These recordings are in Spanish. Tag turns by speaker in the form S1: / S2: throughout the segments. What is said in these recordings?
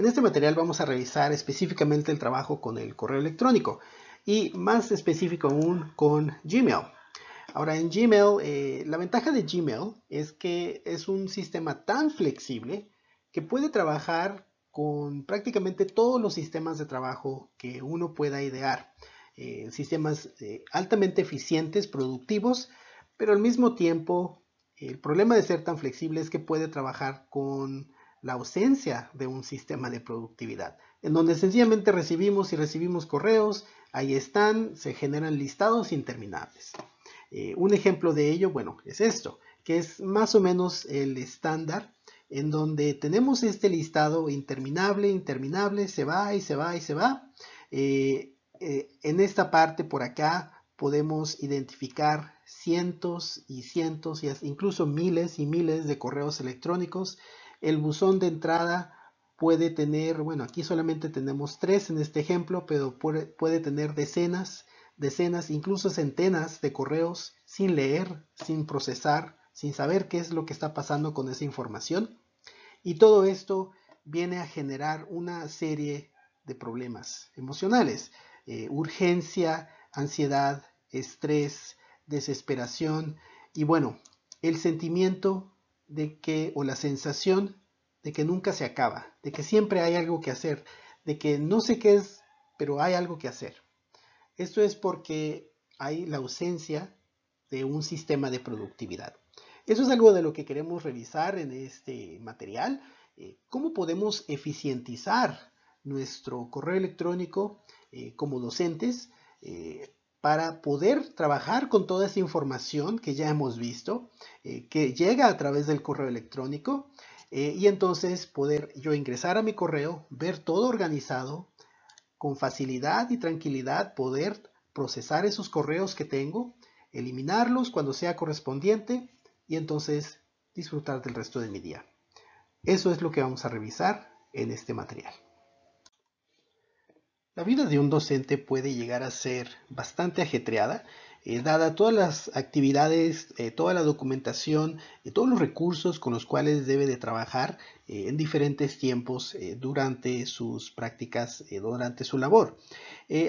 S1: En este material vamos a revisar específicamente el trabajo con el correo electrónico y más específico aún con Gmail. Ahora en Gmail, eh, la ventaja de Gmail es que es un sistema tan flexible que puede trabajar con prácticamente todos los sistemas de trabajo que uno pueda idear. Eh, sistemas eh, altamente eficientes, productivos, pero al mismo tiempo el problema de ser tan flexible es que puede trabajar con la ausencia de un sistema de productividad, en donde sencillamente recibimos y recibimos correos, ahí están, se generan listados interminables. Eh, un ejemplo de ello, bueno, es esto, que es más o menos el estándar en donde tenemos este listado interminable, interminable, se va y se va y se va. Eh, eh, en esta parte por acá podemos identificar cientos y cientos, incluso miles y miles de correos electrónicos el buzón de entrada puede tener, bueno, aquí solamente tenemos tres en este ejemplo, pero puede tener decenas, decenas, incluso centenas de correos sin leer, sin procesar, sin saber qué es lo que está pasando con esa información. Y todo esto viene a generar una serie de problemas emocionales, eh, urgencia, ansiedad, estrés, desesperación y bueno, el sentimiento de que, o la sensación de que nunca se acaba, de que siempre hay algo que hacer, de que no sé qué es, pero hay algo que hacer. Esto es porque hay la ausencia de un sistema de productividad. Eso es algo de lo que queremos revisar en este material. Eh, ¿Cómo podemos eficientizar nuestro correo electrónico eh, como docentes? Eh, para poder trabajar con toda esa información que ya hemos visto, eh, que llega a través del correo electrónico, eh, y entonces poder yo ingresar a mi correo, ver todo organizado, con facilidad y tranquilidad poder procesar esos correos que tengo, eliminarlos cuando sea correspondiente y entonces disfrutar del resto de mi día. Eso es lo que vamos a revisar en este material. La vida de un docente puede llegar a ser bastante ajetreada, eh, dada todas las actividades, eh, toda la documentación, y eh, todos los recursos con los cuales debe de trabajar en diferentes tiempos durante sus prácticas, durante su labor.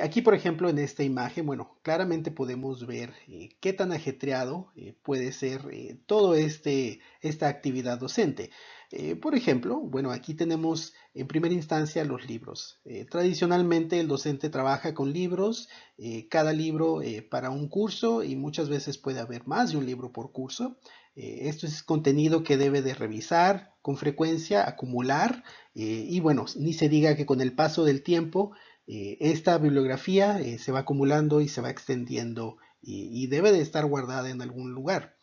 S1: aquí, por ejemplo, en esta imagen, bueno, claramente podemos ver qué tan ajetreado puede ser todo este esta actividad docente. Eh, por ejemplo, bueno, aquí tenemos en primera instancia los libros. Eh, tradicionalmente el docente trabaja con libros, eh, cada libro para un curso y muchas veces puede haber más de un libro por curso. esto es contenido que debe de revisar con frecuencia, acumular y bueno, ni se diga que con el paso del tiempo esta bibliografía se va acumulando y se va extendiendo y debe de estar guardada en algún lugar.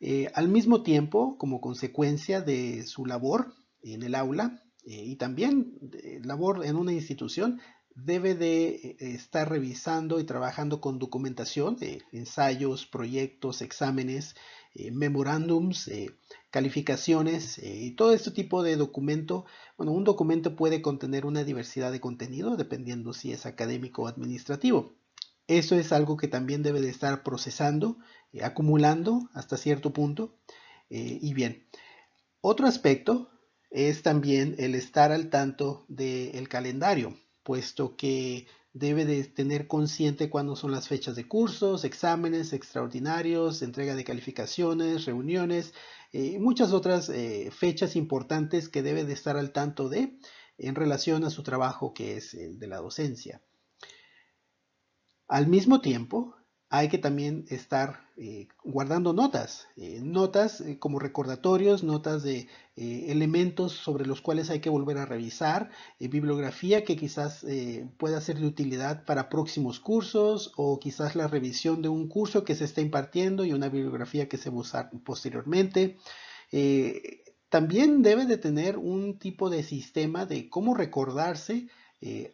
S1: Eh, al mismo tiempo, como consecuencia de su labor en el aula eh, y también eh, labor en una institución, debe de estar revisando y trabajando con documentación ensayos, proyectos, exámenes, memorándums, calificaciones y todo este tipo de documento. Bueno, un documento puede contener una diversidad de contenido dependiendo si es académico o administrativo. Eso es algo que también debe de estar procesando, eh, acumulando hasta cierto punto. Eh, y bien, otro aspecto es también el estar al tanto del calendario, puesto que debe de tener consciente cuándo son las fechas de cursos, exámenes extraordinarios, entrega de calificaciones, reuniones eh, y muchas otras fechas importantes que debe de estar al tanto de en relación a su trabajo que es el de la docencia. Al mismo tiempo, hay que también estar eh, guardando notas, eh, notas eh, como recordatorios, notas de elementos sobre los cuales hay que volver a revisar, bibliografía que quizás pueda ser de utilidad para próximos cursos o quizás la revisión de un curso que se está impartiendo y una bibliografía que se va a usar posteriormente. también debe de tener un tipo de sistema de cómo recordarse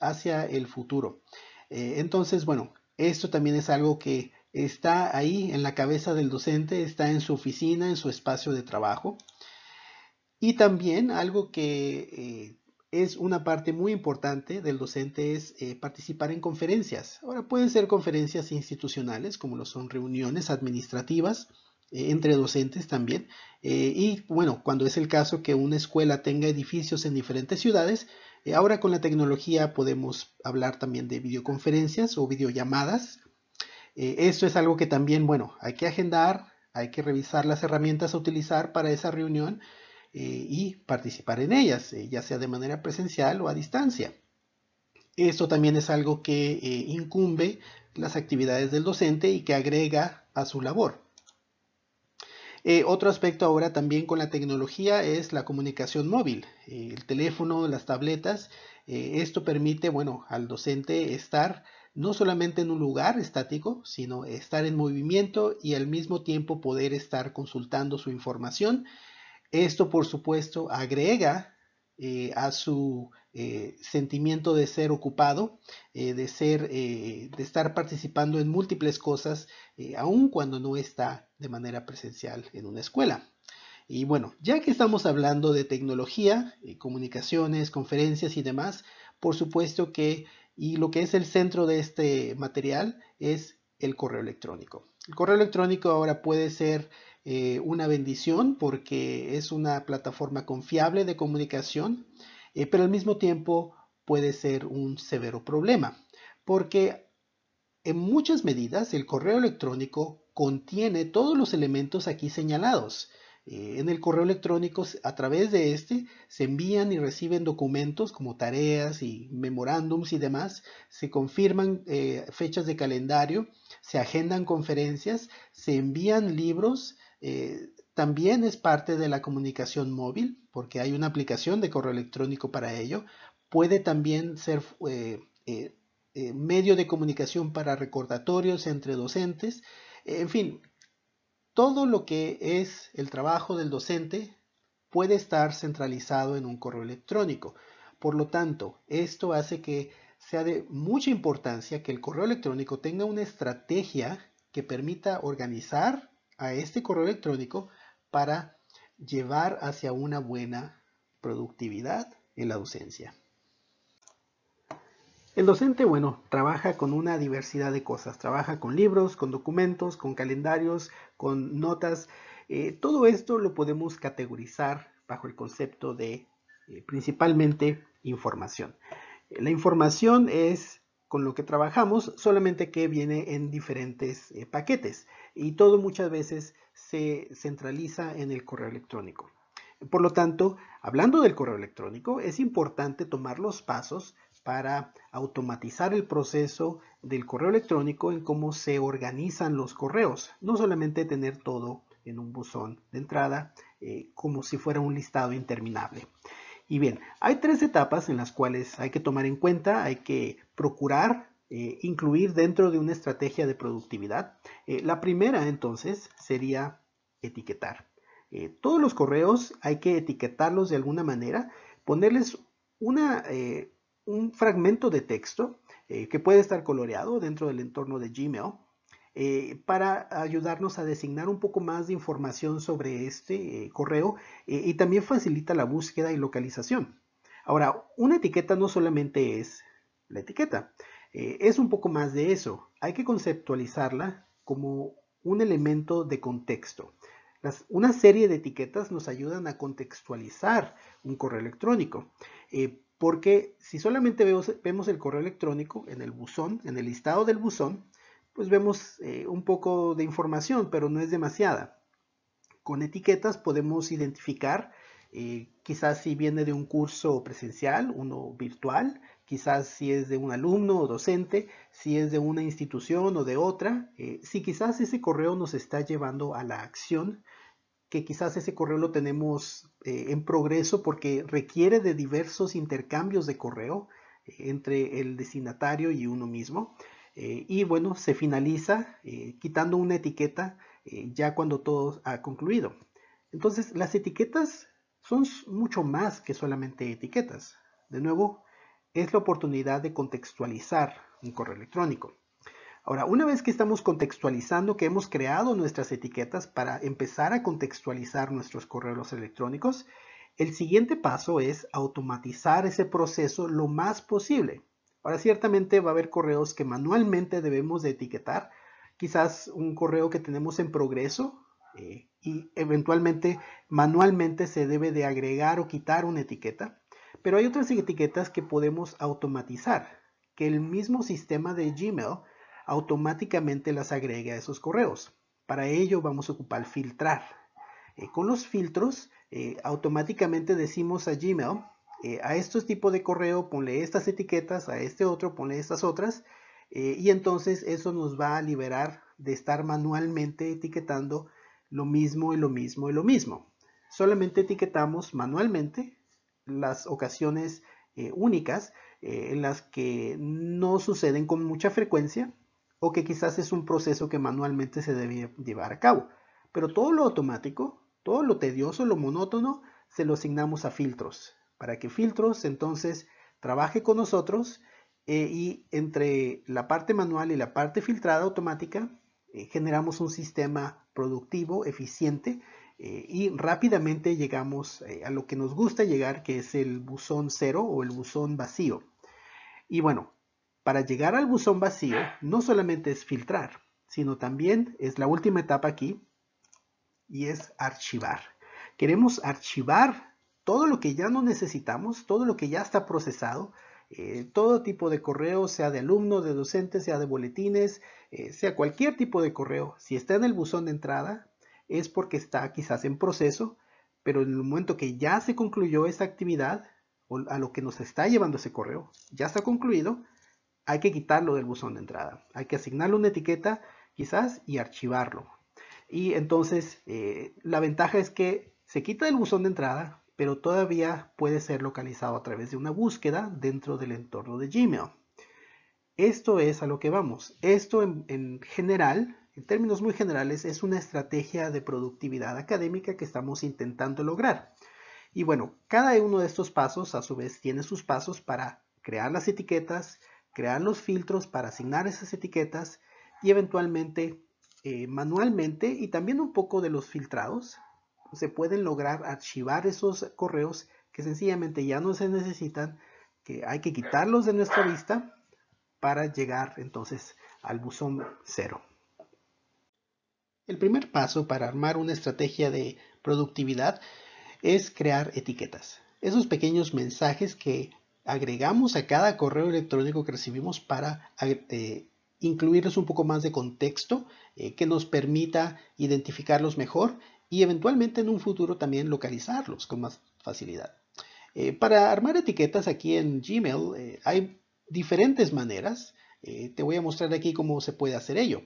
S1: hacia el futuro. entonces, bueno, esto también es algo que está ahí en la cabeza del docente, está en su oficina, en su espacio de trabajo. Y también algo que eh, es una parte muy importante del docente es eh, participar en conferencias. Ahora pueden ser conferencias institucionales, como lo son reuniones administrativas eh, entre docentes también. y bueno, cuando es el caso que una escuela tenga edificios en diferentes ciudades, eh, ahora con la tecnología podemos hablar también de videoconferencias o videollamadas. Eh, esto es algo que también, bueno, hay que agendar, hay que revisar las herramientas a utilizar para esa reunión eh, y participar en ellas, ya sea de manera presencial o a distancia. Esto también es algo que incumbe las actividades del docente y que agrega a su labor. Eh, otro aspecto ahora también con la tecnología es la comunicación móvil, eh, el teléfono, las tabletas. Eh, esto permite, bueno, al docente estar no solamente en un lugar estático, sino estar en movimiento y al mismo tiempo poder estar consultando su información. Esto, por supuesto, agrega eh, a su eh, sentimiento de ser ocupado, eh, de ser, de estar participando en múltiples cosas, aun cuando no está de manera presencial en una escuela. Y bueno, ya que estamos hablando de tecnología, comunicaciones, conferencias y demás, por supuesto que, y lo que es el centro de este material es el correo electrónico. El correo electrónico ahora puede ser eh, una bendición porque es una plataforma confiable de comunicación, eh, pero al mismo tiempo puede ser un severo problema porque en muchas medidas el correo electrónico contiene todos los elementos aquí señalados. Eh, en el correo electrónico, a través de este, se envían y reciben documentos como tareas y memorándums y demás, se confirman fechas de calendario, se agendan conferencias, se envían libros, eh, también es parte de la comunicación móvil, porque hay una aplicación de correo electrónico para ello. Puede también ser eh, eh, medio de comunicación para recordatorios entre docentes. En fin, todo lo que es el trabajo del docente puede estar centralizado en un correo electrónico. Por lo tanto, esto hace que sea de mucha importancia que el correo electrónico tenga una estrategia que permita organizar a este correo electrónico para llevar hacia una buena productividad en la docencia. El docente, bueno, trabaja con una diversidad de cosas. Trabaja con libros, con documentos, con calendarios, con notas. Eh, todo esto lo podemos categorizar bajo el concepto de eh, principalmente información. La información es con lo que trabajamos, solamente que viene en diferentes eh, paquetes y todo muchas veces se centraliza en el correo electrónico. Por lo tanto, hablando del correo electrónico, es importante tomar los pasos para automatizar el proceso del correo electrónico en cómo se organizan los correos, no solamente tener todo en un buzón de entrada eh, como si fuera un listado interminable. Y bien, hay tres etapas en las cuales hay que tomar en cuenta, hay que procurar eh, incluir dentro de una estrategia de productividad. Eh, la primera entonces sería etiquetar. Eh, todos los correos hay que etiquetarlos de alguna manera, ponerles un fragmento de texto que puede estar coloreado dentro del entorno de Gmail eh, para ayudarnos a designar un poco más de información sobre este eh, correo eh, y también facilita la búsqueda y localización. Ahora, una etiqueta no solamente es la etiqueta, es un poco más de eso. Hay que conceptualizarla como un elemento de contexto. una serie de etiquetas nos ayudan a contextualizar un correo electrónico porque si solamente vemos, el correo electrónico en el buzón, en el listado del buzón, pues vemos eh, un poco de información, pero no es demasiada. Con etiquetas podemos identificar eh, quizás si viene de un curso presencial, uno virtual, quizás si es de un alumno o docente, si es de una institución o de otra, eh, si quizás ese correo nos está llevando a la acción, que quizás ese correo lo tenemos en progreso porque requiere de diversos intercambios de correo entre el destinatario y uno mismo. Eh, y bueno, se finaliza eh, quitando una etiqueta eh, ya cuando todo ha concluido. Entonces, las etiquetas son mucho más que solamente etiquetas. De nuevo, es la oportunidad de contextualizar un correo electrónico. Ahora, una vez que estamos contextualizando, que hemos creado nuestras etiquetas para empezar a contextualizar nuestros correos electrónicos, el siguiente paso es automatizar ese proceso lo más posible. Ahora, ciertamente va a haber correos que manualmente debemos de etiquetar, quizás un correo que tenemos en progreso eh, y eventualmente manualmente se debe de agregar o quitar una etiqueta, pero hay otras etiquetas que podemos automatizar, que el mismo sistema de Gmail automáticamente las agregue a esos correos. Para ello vamos a ocupar filtrar. Eh, con los filtros eh, automáticamente decimos a Gmail eh, a estos tipos de correo ponle estas etiquetas, a este otro ponle estas otras, eh, y entonces eso nos va a liberar de estar manualmente etiquetando lo mismo y lo mismo y lo mismo. Solamente etiquetamos manualmente las ocasiones eh, únicas en las que no suceden con mucha frecuencia o que quizás es un proceso que manualmente se debe llevar a cabo. Pero todo lo automático, todo lo tedioso, lo monótono, se lo asignamos a filtros para que Filtros entonces trabaje con nosotros eh, y entre la parte manual y la parte filtrada automática eh, generamos un sistema productivo, eficiente eh, y rápidamente llegamos a lo que nos gusta llegar, que es el buzón cero o el buzón vacío. Y bueno, para llegar al buzón vacío no solamente es filtrar, sino también es la última etapa aquí y es archivar. Queremos archivar todo lo que ya no necesitamos, todo lo que ya está procesado, eh, todo tipo de correo, sea de alumnos, de docentes, sea de boletines, eh, sea cualquier tipo de correo, si está en el buzón de entrada, es porque está quizás en proceso, pero en el momento que ya se concluyó esa actividad, o a lo que nos está llevando ese correo, ya está concluido, hay que quitarlo del buzón de entrada, hay que asignarle una etiqueta quizás y archivarlo. Y entonces eh, la ventaja es que se quita del buzón de entrada, pero todavía puede ser localizado a través de una búsqueda dentro del entorno de Gmail. Esto es a lo que vamos. Esto en, general, en términos muy generales, es una estrategia de productividad académica que estamos intentando lograr. Y bueno, cada uno de estos pasos a su vez tiene sus pasos para crear las etiquetas, crear los filtros para asignar esas etiquetas y eventualmente eh, manualmente y también un poco de los filtrados se pueden lograr archivar esos correos que sencillamente ya no se necesitan, que hay que quitarlos de nuestra vista para llegar entonces al buzón cero. El primer paso para armar una estrategia de productividad es crear etiquetas. Esos pequeños mensajes que agregamos a cada correo electrónico que recibimos para eh, incluirles un poco más de contexto eh, que nos permita identificarlos mejor y eventualmente en un futuro también localizarlos con más facilidad. Eh, para armar etiquetas aquí en Gmail eh, hay diferentes maneras. Eh, te voy a mostrar aquí cómo se puede hacer ello.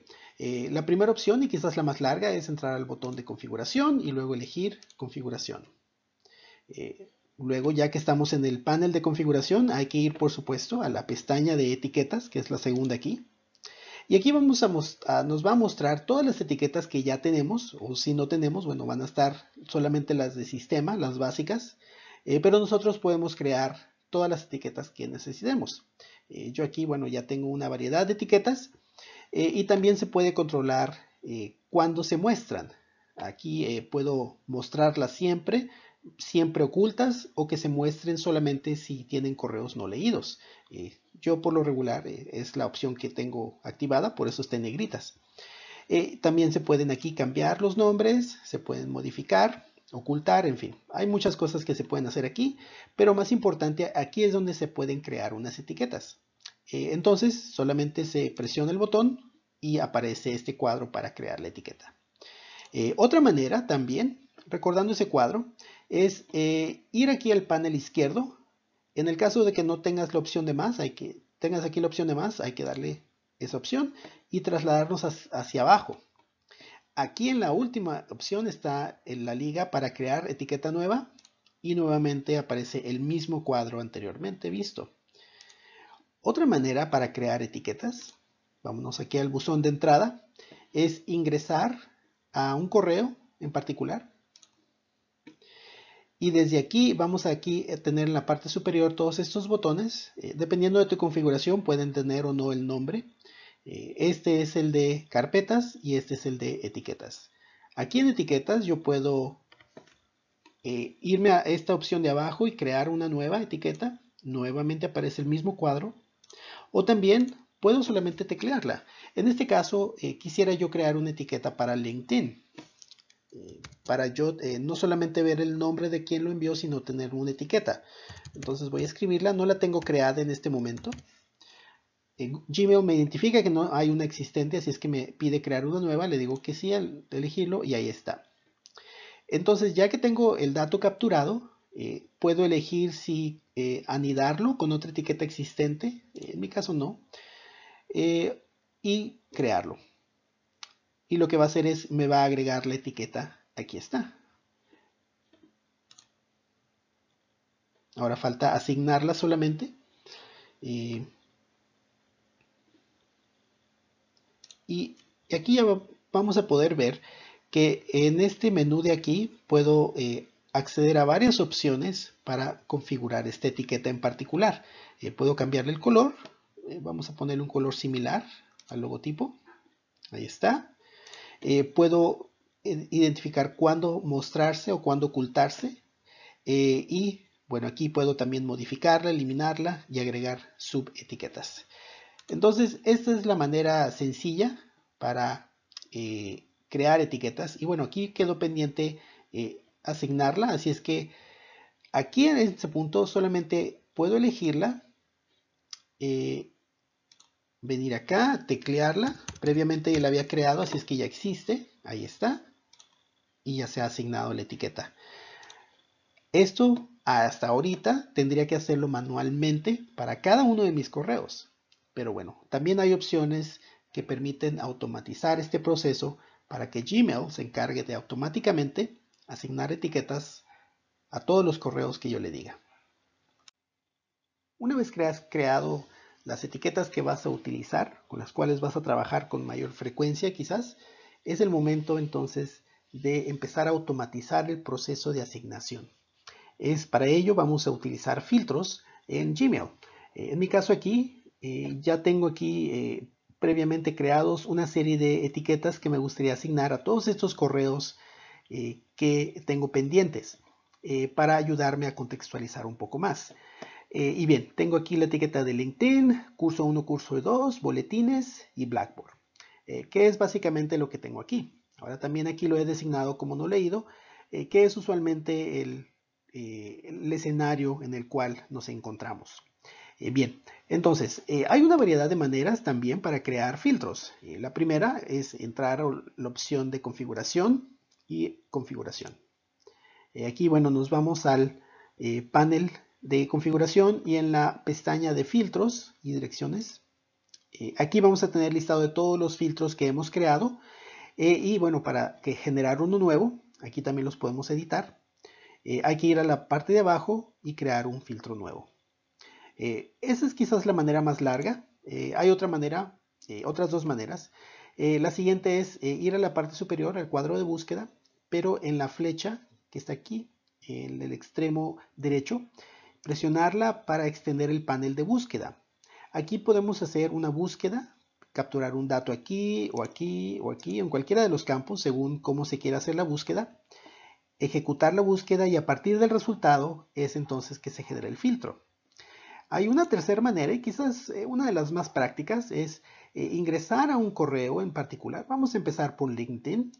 S1: la primera opción y quizás la más larga es entrar al botón de configuración y luego elegir configuración. luego ya que estamos en el panel de configuración hay que ir por supuesto a la pestaña de etiquetas que es la segunda aquí. Y aquí vamos a, nos va a mostrar todas las etiquetas que ya tenemos, o si no tenemos, bueno, van a estar solamente las de sistema, las básicas, eh, pero nosotros podemos crear todas las etiquetas que necesitemos. Eh, yo aquí, bueno, ya tengo una variedad de etiquetas eh, y también se puede controlar cuándo se muestran. Aquí puedo mostrarlas siempre, siempre ocultas o que se muestren solamente si tienen correos no leídos. Yo por lo regular eh, es la opción que tengo activada, por eso está en negritas. Eh, también se pueden aquí cambiar los nombres, se pueden modificar, ocultar, en fin. Hay muchas cosas que se pueden hacer aquí, pero más importante, aquí es donde se pueden crear unas etiquetas. Eh, entonces, solamente se presiona el botón y aparece este cuadro para crear la etiqueta. otra manera también, recordando ese cuadro, es ir aquí al panel izquierdo, en el caso de que no tengas la opción de más, hay que tengas aquí la opción de más, hay que darle esa opción y trasladarnos hacia abajo. Aquí en la última opción está en la liga para crear etiqueta nueva y nuevamente aparece el mismo cuadro anteriormente visto. Otra manera para crear etiquetas, vámonos aquí al buzón de entrada, es ingresar a un correo en particular y desde aquí vamos aquí a eh, tener en la parte superior todos estos botones. Eh, dependiendo de tu configuración pueden tener o no el nombre. Eh, este es el de carpetas y este es el de etiquetas. Aquí en etiquetas yo puedo irme a esta opción de abajo y crear una nueva etiqueta. Nuevamente aparece el mismo cuadro. O también puedo solamente teclearla. En este caso quisiera yo crear una etiqueta para LinkedIn. Eh, para yo eh, no solamente ver el nombre de quien lo envió, sino tener una etiqueta. Entonces voy a escribirla, no la tengo creada en este momento. Gmail me identifica que no hay una existente, así es que me pide crear una nueva, le digo que sí al elegirlo y ahí está. Entonces ya que tengo el dato capturado, eh, puedo elegir si anidarlo con otra etiqueta existente, en mi caso no, y crearlo y lo que va a hacer es me va a agregar la etiqueta aquí está ahora falta asignarla solamente eh, y aquí ya vamos a poder ver que en este menú de aquí puedo eh, acceder a varias opciones para configurar esta etiqueta en particular eh, puedo cambiarle el color vamos a ponerle un color similar al logotipo ahí está eh, puedo eh, identificar cuándo mostrarse o cuándo ocultarse eh, y bueno aquí puedo también modificarla, eliminarla y agregar subetiquetas. Entonces esta es la manera sencilla para crear etiquetas y bueno aquí quedó pendiente asignarla así es que aquí en este punto solamente puedo elegirla venir acá, teclearla. Previamente ya la había creado, así es que ya existe. Ahí está. Y ya se ha asignado la etiqueta. Esto hasta ahorita tendría que hacerlo manualmente para cada uno de mis correos. Pero bueno, también hay opciones que permiten automatizar este proceso para que Gmail se encargue de automáticamente asignar etiquetas a todos los correos que yo le diga. Una vez que has creado las etiquetas que vas a utilizar, con las cuales vas a trabajar con mayor frecuencia quizás, es el momento entonces de empezar a automatizar el proceso de asignación. Es para ello vamos a utilizar filtros en Gmail. Eh, en mi caso aquí, eh, ya tengo aquí eh, previamente creados una serie de etiquetas que me gustaría asignar a todos estos correos que tengo pendientes para ayudarme a contextualizar un poco más. Eh, y bien, tengo aquí la etiqueta de LinkedIn, curso 1, curso 2, boletines y Blackboard, eh, que es básicamente lo que tengo aquí. Ahora también aquí lo he designado como no leído, eh, que es usualmente el, el, escenario en el cual nos encontramos. bien, entonces, hay una variedad de maneras también para crear filtros. la primera es entrar a la opción de configuración y configuración. aquí, bueno, nos vamos al panel de configuración y en la pestaña de filtros y direcciones. Eh, aquí vamos a tener listado de todos los filtros que hemos creado. Eh, y bueno, para que generar uno nuevo, aquí también los podemos editar. Eh, hay que ir a la parte de abajo y crear un filtro nuevo. esa es quizás la manera más larga. hay otra manera, otras dos maneras. la siguiente es ir a la parte superior, al cuadro de búsqueda, pero en la flecha que está aquí, en el extremo derecho, Presionarla para extender el panel de búsqueda. Aquí podemos hacer una búsqueda, capturar un dato aquí o aquí o aquí, en cualquiera de los campos, según cómo se quiera hacer la búsqueda. Ejecutar la búsqueda y a partir del resultado es entonces que se genera el filtro. Hay una tercera manera y quizás eh, una de las más prácticas es eh, ingresar a un correo en particular. Vamos a empezar por LinkedIn.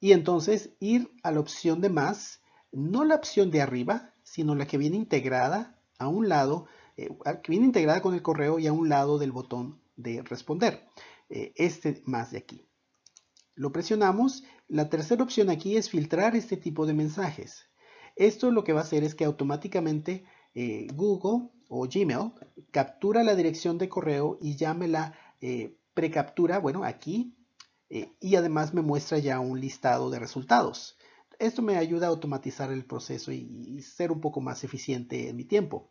S1: Y entonces ir a la opción de más no la opción de arriba, sino la que viene integrada a un lado, eh, que viene integrada con el correo y a un lado del botón de responder, eh, este más de aquí. Lo presionamos. La tercera opción aquí es filtrar este tipo de mensajes. Esto lo que va a hacer es que automáticamente eh, Google o Gmail captura la dirección de correo y ya me la precaptura, bueno, aquí, y además me muestra ya un listado de resultados. Esto me ayuda a automatizar el proceso y, ser un poco más eficiente en mi tiempo.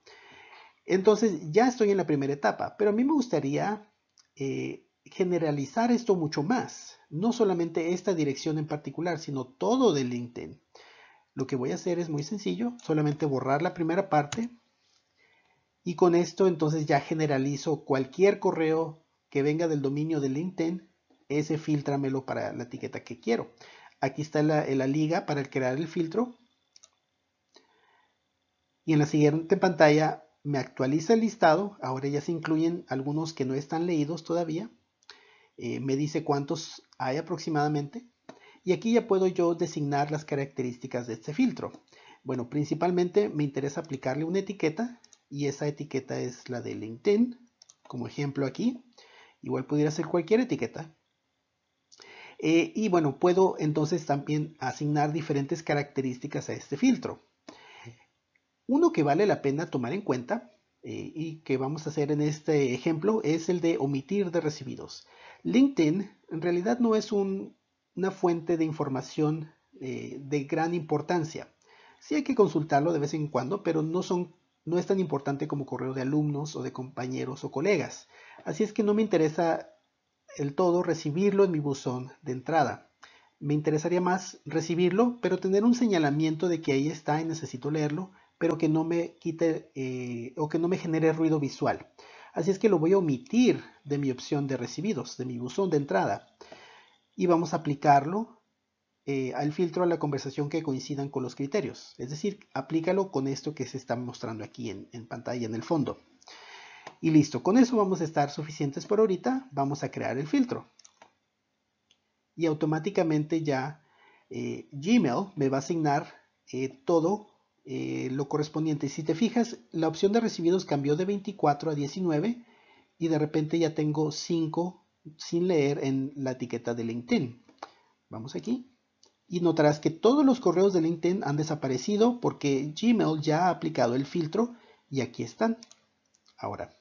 S1: Entonces ya estoy en la primera etapa, pero a mí me gustaría eh, generalizar esto mucho más, no solamente esta dirección en particular, sino todo de LinkedIn. Lo que voy a hacer es muy sencillo, solamente borrar la primera parte y con esto entonces ya generalizo cualquier correo que venga del dominio de LinkedIn, ese filtramelo para la etiqueta que quiero. Aquí está la, eh, liga para crear el filtro. Y en la siguiente pantalla me actualiza el listado. Ahora ya se incluyen algunos que no están leídos todavía. Eh, me dice cuántos hay aproximadamente. Y aquí ya puedo yo designar las características de este filtro. Bueno, principalmente me interesa aplicarle una etiqueta y esa etiqueta es la de LinkedIn, como ejemplo aquí. Igual pudiera ser cualquier etiqueta. Eh, y bueno, puedo entonces también asignar diferentes características a este filtro. Uno que vale la pena tomar en cuenta eh, y que vamos a hacer en este ejemplo es el de omitir de recibidos. LinkedIn en realidad no es una fuente de información eh, de gran importancia. Sí hay que consultarlo de vez en cuando, pero no es tan importante como correo de alumnos o de compañeros o colegas. Así es que no me interesa el todo recibirlo en mi buzón de entrada. Me interesaría más recibirlo, pero tener un señalamiento de que ahí está y necesito leerlo, pero que no me quite eh, o que no me genere ruido visual. Así es que lo voy a omitir de mi opción de recibidos, de mi buzón de entrada. Y vamos a aplicarlo eh, al filtro a la conversación que coincidan con los criterios. Es decir, aplícalo con esto que se está mostrando aquí en pantalla en el fondo. Y listo, con eso vamos a estar suficientes por ahorita. Vamos a crear el filtro. Y automáticamente ya eh, Gmail me va a asignar eh, todo eh, lo correspondiente. Si te fijas, la opción de recibidos cambió de 24 a 19 y de repente ya tengo 5 sin leer en la etiqueta de LinkedIn. Vamos aquí y notarás que todos los correos de LinkedIn han desaparecido porque Gmail ya ha aplicado el filtro y aquí están. Ahora,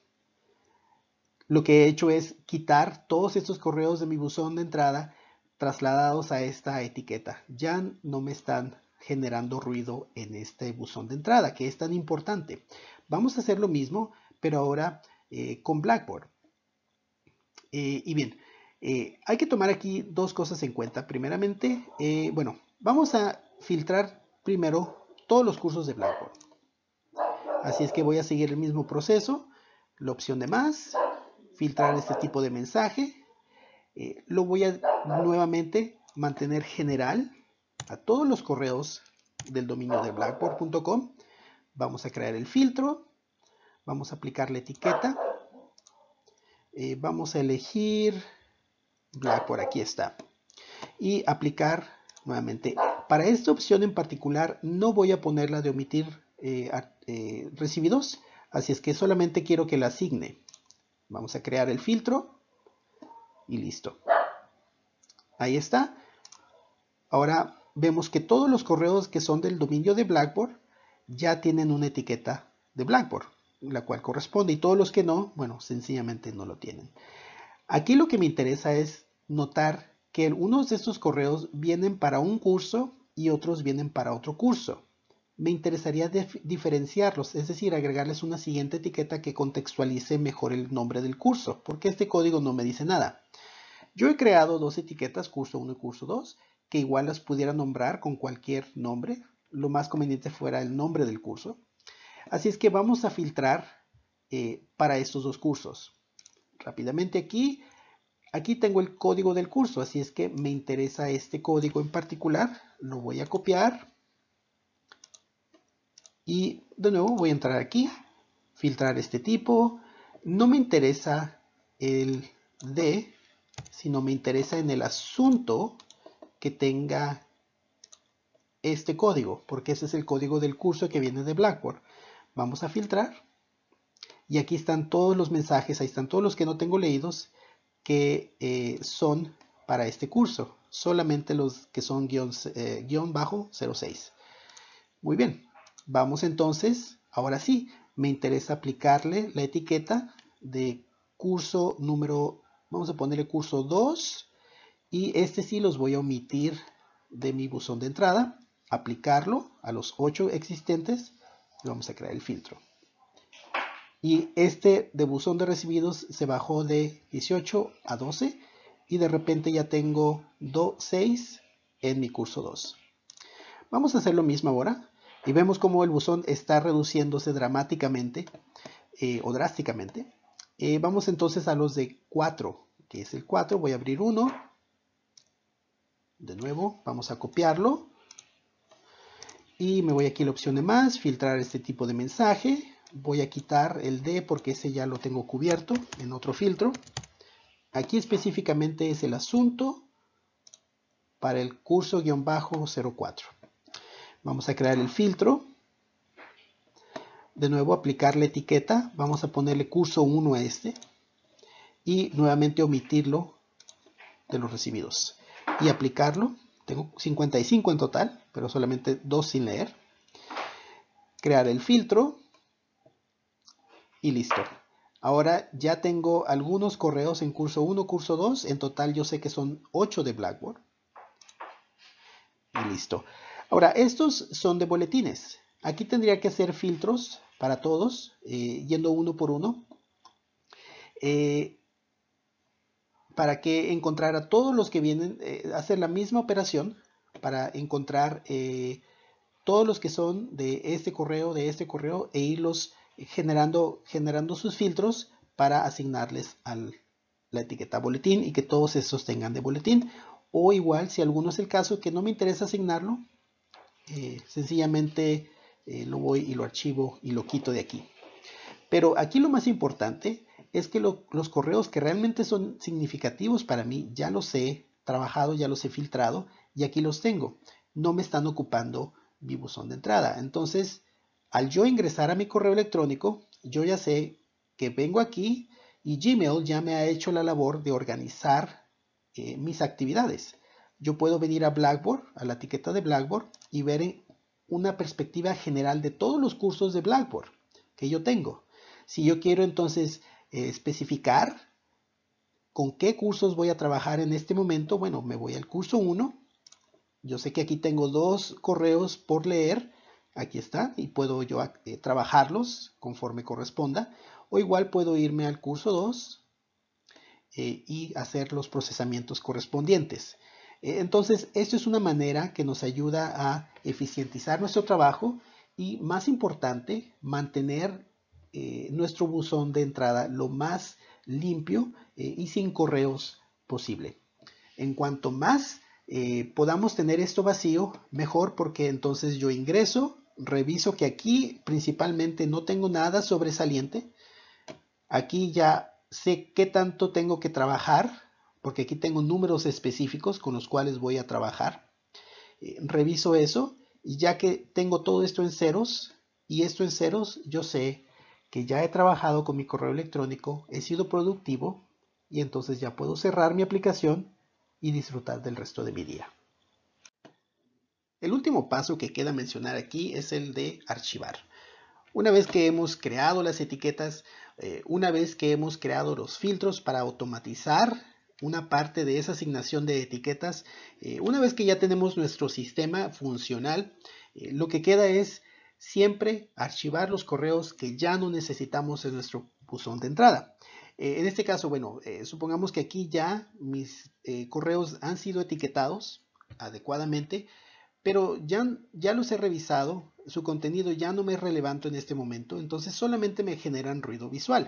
S1: lo que he hecho es quitar todos estos correos de mi buzón de entrada trasladados a esta etiqueta. Ya no me están generando ruido en este buzón de entrada, que es tan importante. Vamos a hacer lo mismo, pero ahora eh, con Blackboard. Eh, y bien, eh, hay que tomar aquí dos cosas en cuenta. Primeramente, bueno, vamos a filtrar primero todos los cursos de Blackboard. Así es que voy a seguir el mismo proceso, la opción de más, filtrar este tipo de mensaje. Eh, lo voy a nuevamente mantener general a todos los correos del dominio de blackboard.com. Vamos a crear el filtro. Vamos a aplicar la etiqueta. Eh, vamos a elegir Blackboard. Aquí está. Y aplicar nuevamente. Para esta opción en particular no voy a poner la de omitir eh, recibidos. Así es que solamente quiero que la asigne. Vamos a crear el filtro y listo. Ahí está. Ahora vemos que todos los correos que son del dominio de Blackboard ya tienen una etiqueta de Blackboard, la cual corresponde, y todos los que no, bueno, sencillamente no lo tienen. Aquí lo que me interesa es notar que unos de estos correos vienen para un curso y otros vienen para otro curso me interesaría diferenciarlos, es decir, agregarles una siguiente etiqueta que contextualice mejor el nombre del curso, porque este código no me dice nada. Yo he creado dos etiquetas, curso 1 y curso 2, que igual las pudiera nombrar con cualquier nombre, lo más conveniente fuera el nombre del curso. Así es que vamos a filtrar eh, para estos dos cursos. Rápidamente aquí, aquí tengo el código del curso, así es que me interesa este código en particular, lo voy a copiar y de nuevo voy a entrar aquí, filtrar este tipo. No me interesa el D sino me interesa en el asunto que tenga este código, porque ese es el código del curso que viene de Blackboard. Vamos a filtrar. Y aquí están todos los mensajes, ahí están todos los que no tengo leídos, que eh, son para este curso. Solamente los que son guión, eh, guión bajo 06. Muy bien. Vamos entonces, ahora sí, me interesa aplicarle la etiqueta de curso número, vamos a ponerle curso 2 y este sí los voy a omitir de mi buzón de entrada, aplicarlo a los 8 existentes y vamos a crear el filtro. Y este de buzón de recibidos se bajó de 18 a 12 y de repente ya tengo 2, 6 en mi curso 2. Vamos a hacer lo mismo ahora y vemos cómo el buzón está reduciéndose dramáticamente eh, o drásticamente. Eh, vamos entonces a los de 4, que es el 4. Voy a abrir uno. De nuevo, vamos a copiarlo. Y me voy aquí a la opción de más, filtrar este tipo de mensaje. Voy a quitar el D porque ese ya lo tengo cubierto en otro filtro. Aquí específicamente es el asunto para el curso-04. bajo Vamos a crear el filtro. De nuevo aplicar la etiqueta. Vamos a ponerle curso 1 a este. Y nuevamente omitirlo de los recibidos. Y aplicarlo. Tengo 55 en total, pero solamente dos sin leer. Crear el filtro. Y listo. Ahora ya tengo algunos correos en curso 1, curso 2. En total yo sé que son 8 de Blackboard. Y listo. Ahora, estos son de boletines. Aquí tendría que hacer filtros para todos, eh, yendo uno por uno, eh, para que encontrar a todos los que vienen, eh, hacer la misma operación para encontrar todos los que son de este correo, de este correo, e irlos generando, generando sus filtros para asignarles a la etiqueta boletín y que todos estos tengan de boletín. O igual, si alguno es el caso que no me interesa asignarlo, eh, sencillamente eh, lo voy y lo archivo y lo quito de aquí. Pero aquí lo más importante es que los correos que realmente son significativos para mí ya los he trabajado, ya los he filtrado y aquí los tengo. No me están ocupando mi buzón de entrada. Entonces, al yo ingresar a mi correo electrónico, yo ya sé que vengo aquí y Gmail ya me ha hecho la labor de organizar eh, mis actividades yo puedo venir a Blackboard, a la etiqueta de Blackboard y ver una perspectiva general de todos los cursos de Blackboard que yo tengo. Si yo quiero entonces eh, especificar con qué cursos voy a trabajar en este momento, bueno, me voy al curso 1. Yo sé que aquí tengo dos correos por leer. Aquí están y puedo yo eh, trabajarlos conforme corresponda. O igual puedo irme al curso 2 eh, y hacer los procesamientos correspondientes. Eh, entonces, esto es una manera que nos ayuda a eficientizar nuestro trabajo y, más importante, mantener eh, nuestro buzón de entrada lo más limpio eh, y sin correos posible. En cuanto más podamos tener esto vacío, mejor porque entonces yo ingreso, reviso que aquí principalmente no tengo nada sobresaliente. Aquí ya sé qué tanto tengo que trabajar porque aquí tengo números específicos con los cuales voy a trabajar. Eh, reviso eso y ya que tengo todo esto en ceros y esto en ceros, yo sé que ya he trabajado con mi correo electrónico, he sido productivo y entonces ya puedo cerrar mi aplicación y disfrutar del resto de mi día. El último paso que queda mencionar aquí es el de archivar. Una vez que hemos creado las etiquetas, eh, una vez que hemos creado los filtros para automatizar una parte de esa asignación de etiquetas. Eh, una vez que ya tenemos nuestro sistema funcional, eh, lo que queda es siempre archivar los correos que ya no necesitamos en nuestro buzón de entrada. Eh, en este caso, bueno, supongamos que aquí ya mis correos han sido etiquetados adecuadamente, pero ya, ya los he revisado, su contenido ya no me es relevante en este momento, entonces solamente me generan ruido visual.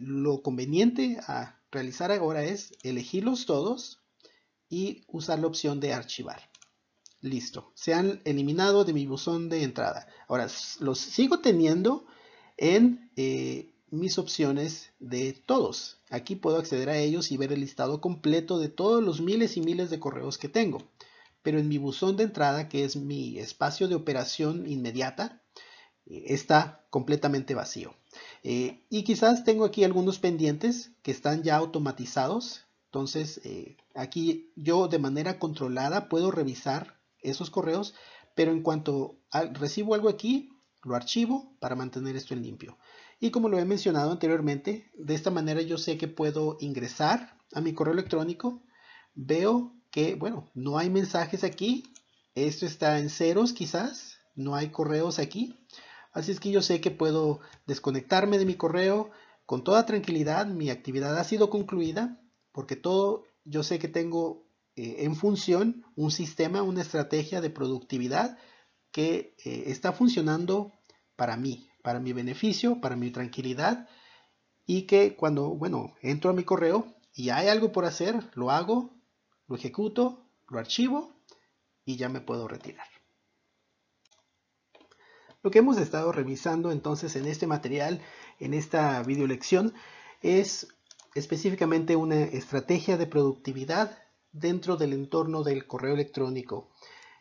S1: lo conveniente a realizar ahora es elegirlos todos y usar la opción de archivar. Listo, se han eliminado de mi buzón de entrada. Ahora, los sigo teniendo en eh, mis opciones de todos. Aquí puedo acceder a ellos y ver el listado completo de todos los miles y miles de correos que tengo. Pero en mi buzón de entrada, que es mi espacio de operación inmediata, eh, está completamente vacío. Eh, y quizás tengo aquí algunos pendientes que están ya automatizados. Entonces, eh, aquí yo de manera controlada puedo revisar esos correos, pero en cuanto recibo algo aquí, lo archivo para mantener esto en limpio. Y como lo he mencionado anteriormente, de esta manera yo sé que puedo ingresar a mi correo electrónico. Veo que, bueno, no hay mensajes aquí. Esto está en ceros quizás. No hay correos aquí. Así es que yo sé que puedo desconectarme de mi correo con toda tranquilidad. Mi actividad ha sido concluida porque todo, yo sé que tengo eh, en función un sistema, una estrategia de productividad que eh, está funcionando para mí, para mi beneficio, para mi tranquilidad y que cuando, bueno, entro a mi correo y hay algo por hacer, lo hago, lo ejecuto, lo archivo y ya me puedo retirar. Lo que hemos estado revisando entonces en este material, en esta videolección, es específicamente una estrategia de productividad dentro del entorno del correo electrónico.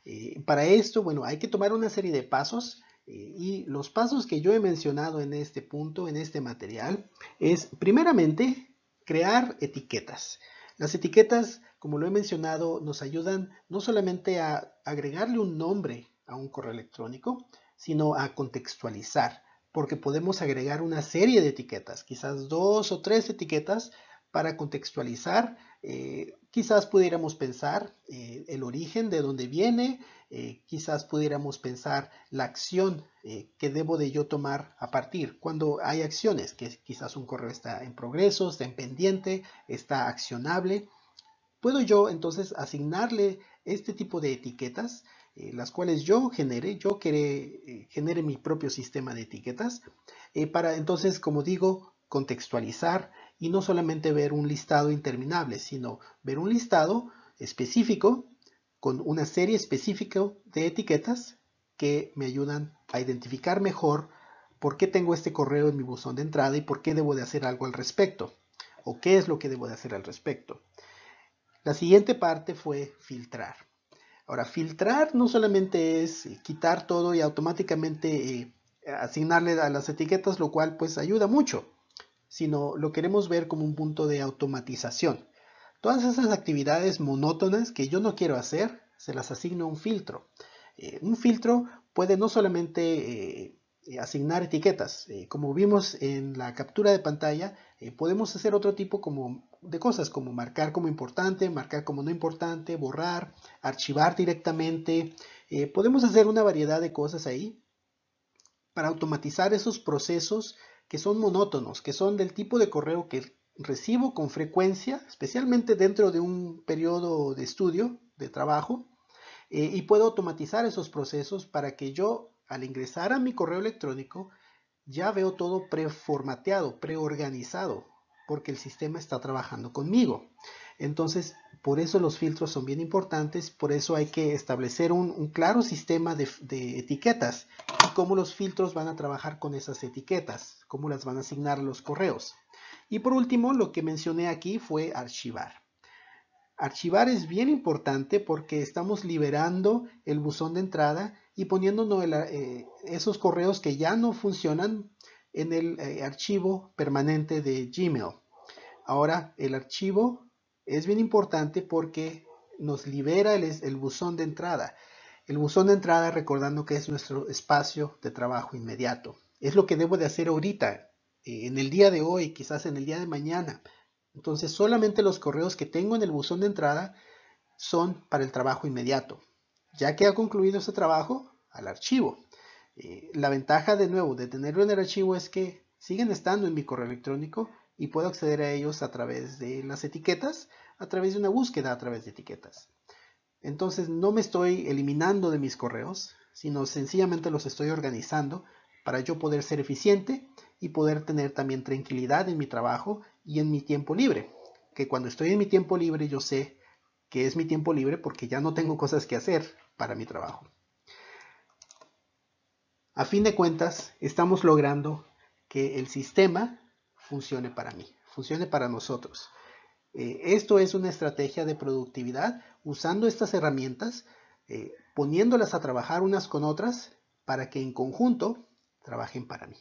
S1: Eh, para esto, bueno, hay que tomar una serie de pasos eh, y los pasos que yo he mencionado en este punto, en este material, es primeramente crear etiquetas. Las etiquetas, como lo he mencionado, nos ayudan no solamente a agregarle un nombre a un correo electrónico, sino a contextualizar, porque podemos agregar una serie de etiquetas, quizás dos o tres etiquetas para contextualizar. Eh, quizás pudiéramos pensar eh, el origen de dónde viene, eh, quizás pudiéramos pensar la acción que debo de yo tomar a partir. Cuando hay acciones, que quizás un correo está en progreso, está en pendiente, está accionable, puedo yo entonces asignarle este tipo de etiquetas, eh, las cuales yo genere, yo eh, genere mi propio sistema de etiquetas, eh, para entonces, como digo, contextualizar y no solamente ver un listado interminable, sino ver un listado específico con una serie específica de etiquetas que me ayudan a identificar mejor por qué tengo este correo en mi buzón de entrada y por qué debo de hacer algo al respecto o qué es lo que debo de hacer al respecto. La siguiente parte fue filtrar. Ahora, filtrar no solamente es eh, quitar todo y automáticamente eh, asignarle a las etiquetas, lo cual pues ayuda mucho, sino lo queremos ver como un punto de automatización. Todas esas actividades monótonas que yo no quiero hacer, se las asigno un filtro. Eh, un filtro puede no solamente asignar etiquetas. como vimos en la captura de pantalla, podemos hacer otro tipo como de cosas como marcar como importante, marcar como no importante, borrar, archivar directamente. Eh, podemos hacer una variedad de cosas ahí para automatizar esos procesos que son monótonos, que son del tipo de correo que recibo con frecuencia, especialmente dentro de un periodo de estudio, de trabajo, eh, y puedo automatizar esos procesos para que yo, al ingresar a mi correo electrónico, ya veo todo preformateado, preorganizado, porque el sistema está trabajando conmigo. Entonces, por eso los filtros son bien importantes, por eso hay que establecer un, claro sistema de, etiquetas y cómo los filtros van a trabajar con esas etiquetas, cómo las van a asignar los correos. Y por último, lo que mencioné aquí fue archivar. Archivar es bien importante porque estamos liberando el buzón de entrada y poniéndonos eh, esos correos que ya no funcionan, en el eh, archivo permanente de Gmail. Ahora, el archivo es bien importante porque nos libera el, el buzón de entrada. El buzón de entrada, recordando que es nuestro espacio de trabajo inmediato. Es lo que debo de hacer ahorita, eh, en el día de hoy, quizás en el día de mañana. Entonces, solamente los correos que tengo en el buzón de entrada son para el trabajo inmediato. Ya que ha concluido ese trabajo, al archivo. Eh, la ventaja de nuevo de tenerlo en el archivo es que siguen estando en mi correo electrónico y puedo acceder a ellos a través de las etiquetas, a través de una búsqueda a través de etiquetas. Entonces no me estoy eliminando de mis correos, sino sencillamente los estoy organizando para yo poder ser eficiente y poder tener también tranquilidad en mi trabajo y en mi tiempo libre. Que cuando estoy en mi tiempo libre yo sé que es mi tiempo libre porque ya no tengo cosas que hacer para mi trabajo. A fin de cuentas, estamos logrando que el sistema funcione para mí, funcione para nosotros. Eh, esto es una estrategia de productividad usando estas herramientas, eh, poniéndolas a trabajar unas con otras para que en conjunto trabajen para mí.